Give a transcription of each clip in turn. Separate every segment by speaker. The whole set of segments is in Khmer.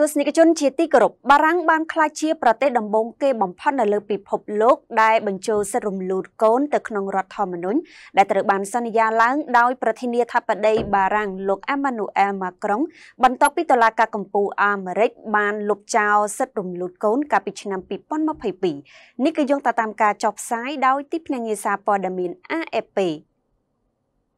Speaker 1: ទស្សនិកជនជាទីគោរពបារាំងបានក្លាយជាប្រទេសដំបូងគេបំផុតនៅលើពិភពលោកដែលបញ្ចូលសិទ្ធិរំលូតកូនទៅក្នុងរដ្ឋធម្មនុញ្ញដែលត្រូវបានសន្យាឡើងដោយប្រធានាធិបតីបារាំងលោកអាម៉ានូអែលម៉ាក្រុង បន្ទាប់ពីតុលាការកំពូលអាមេរិកបានលុបចោលសិទ្ធិរំលូតកូនកាលពីឆ្នាំ2022នេះគឺយោងតាមការចុះផ្សាយដោយទីភ្នាក់ងារសារព័ត៌មាន AFP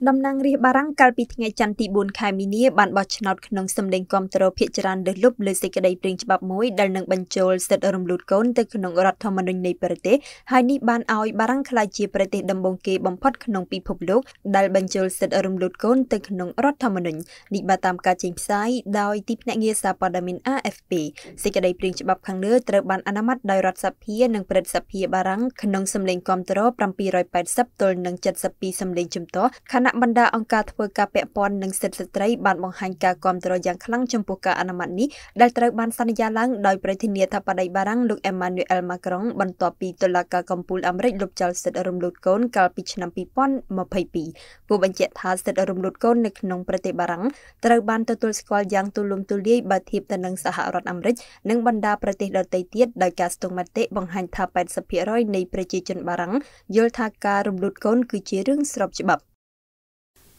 Speaker 2: តំណាងរាស្ត្របារាំងកាលពីថ្ងៃច័ន្ទទី4ខែមីនាបានបោះឆ្នោតក្នុងសម្លេងគាំទ្រភាគច្រើនលើលុបលើសេចក្តីព្រាងច្បាប់មួយដែលនឹងបញ្ចូលសិទ្ធិរំលូតកូនទៅក្នុងរដ្ឋធម្មនុញ្ញនៃប្រទេសហើយនេះបានឲ្យបារាំងក្លាយជាប្រទេសដំបូងគេបំផុតក្នុងពិភពលោកដែលបញ្ចូលសិទ្ធិរំលូតកូនទៅក្នុងរដ្ឋធម្មនុញ្ញនេះបានតាមការចេញផ្សាយដោយទីភ្នាក់ងារសារព័ត៌មាន AFP សេចក្តីព្រាងច្បាប់ខាងលើត្រូវបានអនុម័តដោយរដ្ឋសភានិងព្រឹទ្ធសភាបារាំងក្នុងសម្លេងគាំទ្រ780ទល់នឹង72សម្លេងជំទាស់ខណៈណៈបណ្ដាអង្គការធ្វើការពាក់ព័ន្ធនឹងសិទ្ធិស្ត្រីបានបង្ហាញការគាំទ្រយ៉ាងខ្លាំងចំពោះការអនុម័តនេះដែលត្រូវបានសន្យាឡើងដោយប្រធានាធិបតីបារាំងលោក Emmanuel Macron បន្ទាប់ពីតុលាការកំពូលអាមេរិកលុបចោលសិទ្ធិរំលោភកូនកាលពីឆ្នាំ2022ពួកបញ្ជាក់ថាសិទ្ធិរំលោភកូននៅក្នុងប្រទេសបារាំងត្រូវបានទទួលស្គាល់យ៉ាងទូលំទូលាយបើធៀបទៅនឹងសហរដ្ឋអាមេរិកនិងបណ្ដាប្រទេសដទៃទៀតដោយការស្ទង់មតិបង្ហាញថា80%នៃប្រជាជនបារាំងយល់ថាការរំលោភកូនគឺជារឿងស្របច្បាប់